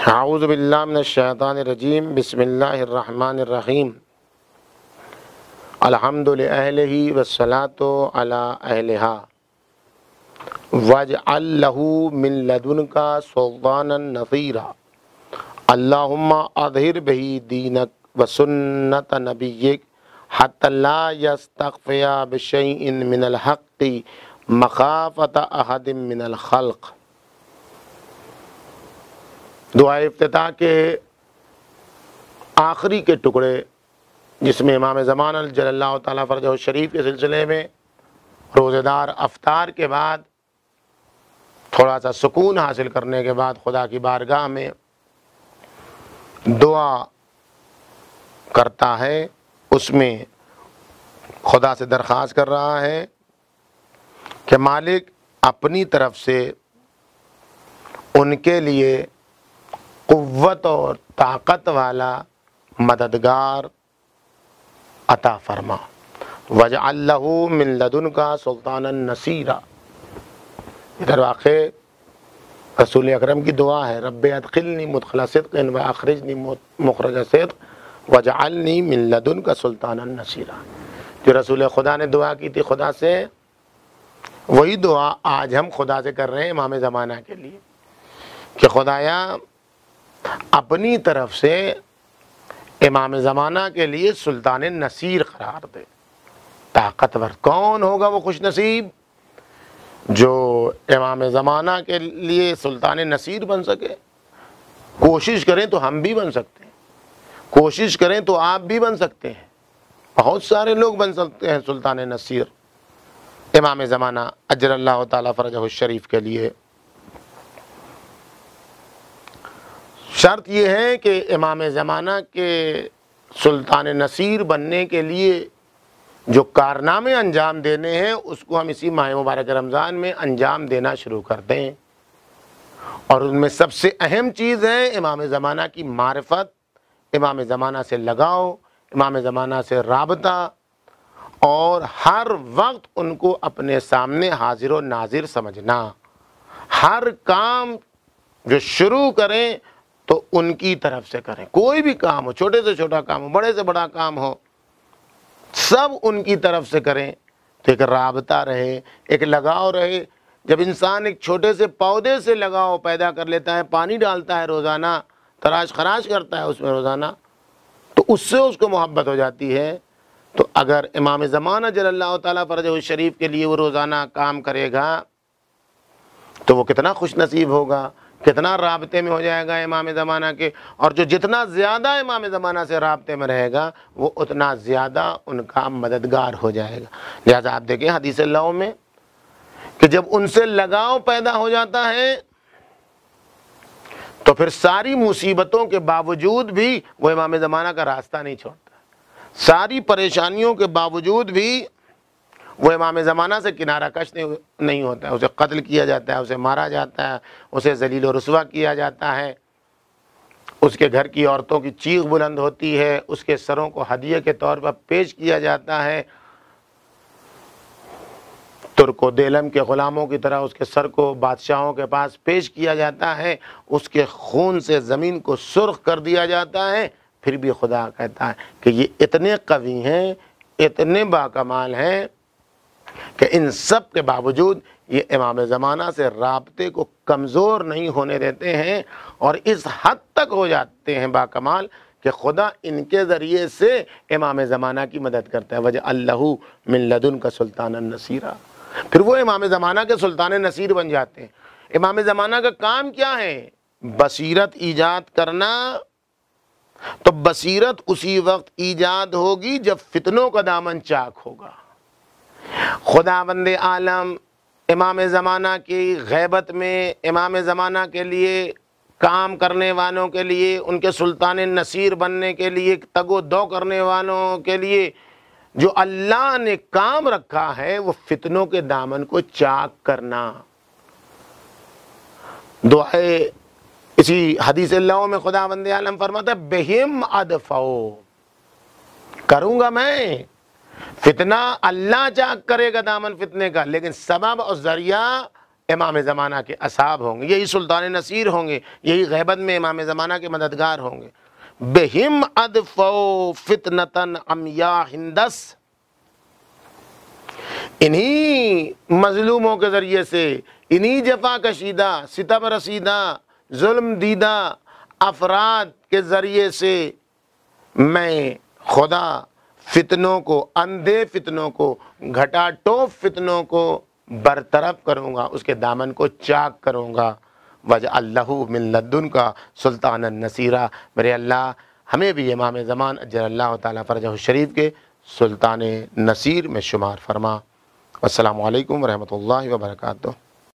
हाउज़बिल्लाशैतानरजीम बसमीम अलहमदलही वसलात अला वज अल्लहू मिन लदन का सुल्तान नफ़ीरा अल्लाहुम्मा अधहिर बही दीनक वसन्नत नबी हतला यस्तफ़या मिनल हक़ी मखाफ़त अहदम मिनल खल्क़ दुआ इफ्तः के आखिरी के टुकड़े जिसमें इमाम ज़मान जल्ला तला शरीफ के सिलसिले में रोज़ेदार अफ्तार के बाद थोड़ा सा सुकून हासिल करने के बाद खुदा की बारगाह में दुआ करता है उसमें खुदा से दरख्वास्त कर रहा है कि मालिक अपनी तरफ से उनके लिए कुत और ताकत वाला मददगार अता फरमा वज मिलदन का सुल्तान नसीरा इधर वाक़ रसूल अकरम की दुआ है रब अदखिलनी मुतखला सदकिन व अखरजनी मुखरज सद वजालनी मिलदन का सुल्तान नसीरा जो रसूल खुदा ने दुआ की थी खुदा से वही दुआ आज हम खुदा से कर रहे हैं इमाम ज़माना के लिए कि खुदाया अपनी तरफ से इमाम ज़माना के लिए सुल्तान नसीर करार दे ताकतवर कौन होगा वो खुश नसीब जो इमाम ज़माना के लिए सुल्तान नसीर बन सके कोशिश करें तो हम भी बन सकते हैं कोशिश करें तो आप भी बन सकते हैं बहुत सारे लोग बन सकते हैं सुल्तान नसीर इमाम ज़माना अजर अल्लाह शरीफ के लिए शर्त यह है कि इमाम ज़माना के सुल्तान नसीर बनने के लिए जो कारनामे अंजाम देने हैं उसको हम इसी माह मुबारक रमज़ान में अंजाम देना शुरू कर दें और उनमें सबसे अहम चीज़ है इमाम ज़माना की मारफत इमाम ज़माना से लगाव इमाम ज़माना से रबता और हर वक्त उनको अपने सामने हाजिर नाजिर समझना हर काम जो शुरू करें तो उनकी तरफ से करें कोई भी काम हो छोटे से छोटा काम हो बड़े से बड़ा काम हो सब उनकी तरफ से करें तो एक रबता रहे एक लगाव रहे जब इंसान एक छोटे से पौधे से लगाव पैदा कर लेता है पानी डालता है रोज़ाना तराश खराश करता है उसमें रोज़ाना तो उससे उसको मोहब्बत हो जाती है तो अगर इमाम ज़माना जल्ला तरज शरीफ के लिए वो रोज़ाना काम करेगा तो वो कितना खुश नसीब होगा कितना रबते में हो जाएगा इमाम ज़माना के और जो जितना ज़्यादा इमाम ज़माना से रबते में रहेगा वो उतना ज़्यादा उनका मददगार हो जाएगा लिहाजा आप देखें हदीस लाओ में कि जब उनसे लगाव पैदा हो जाता है तो फिर सारी मुसीबतों के बावजूद भी वो इमाम ज़माना का रास्ता नहीं छोड़ता सारी परेशानियों के बावजूद भी वो इमाम ज़माना से किनारा कश नहीं होता है उसे कत्ल किया जाता है उसे मारा जाता है उसे जलील व रसवा किया जाता है उसके घर की औरतों की चीख बुलंद होती है उसके सरों को हदिये के तौर पर पेश किया जाता है तुर्को देलम के ग़ुलामों की तरह उसके सर को बादशाहों के पास पेश किया जाता है उसके खून से ज़मीन को सुर्ख कर दिया जाता है फिर भी खुदा कहता है कि ये इतने कवि हैं इतने बाकमाल हैं कि इन सब के बावजूद ये इमाम ज़माना से रबते को कमज़ोर नहीं होने देते हैं और इस हद तक हो जाते हैं बाकमाल कि खुदा इनके ज़रिए से इमाम ज़माना की मदद करता है वजह अल्लाह मिन लदन का सुल्तान नसीरा फिर वो इमाम ज़माना के सुल्तान नसीर बन जाते हैं इमाम ज़माना का काम क्या है बसीरत ईजाद करना तो बसीरत उसी वक्त ईजाद होगी जब फितनों का दामन चाक होगा खुदा बंद आलम इमाम ज़माना की गैबत में इमाम ज़माना के लिए काम करने वालों के लिए उनके सुल्तान नसीर बनने के लिए तगो दो करने वालों के लिए जो अल्लाह ने काम रखा है वो फितनों के दामन को चाक करना दुआ इसी हदीस लो में खुदा बंद आलम फरमाता बेहिम अदफो करूँगा मैं फितना अल्लाह चाक करेगा दामन फितने का लेकिन सबब और ज़रिया इमाम ज़माना के असाब होंगे यही सुल्तान नसीर होंगे यही गैबत में इमाम ज़माना के मददगार होंगे बेहिम अदफो फितनतन अमिया हिंदस इन्हीं मजलूमों के ज़रिए से इन्हीं जफा कशीदा सितब रसीदा जुल्म दीदा अफराद के ज़रिए से मैं खुदा फितनों को अंधे फितनों को टोप फितनों को बरतरफ करूँगा उसके दामन को चाक करूँगा वज अल्लाह मिन का सुल्तान नसीरा मेरे अल्लाह हमें भी इमाम ज़मान ताली फ़रज शरीफ के सुल्तान नसीर में शुमार फरमा असलकम वरहमल वर्का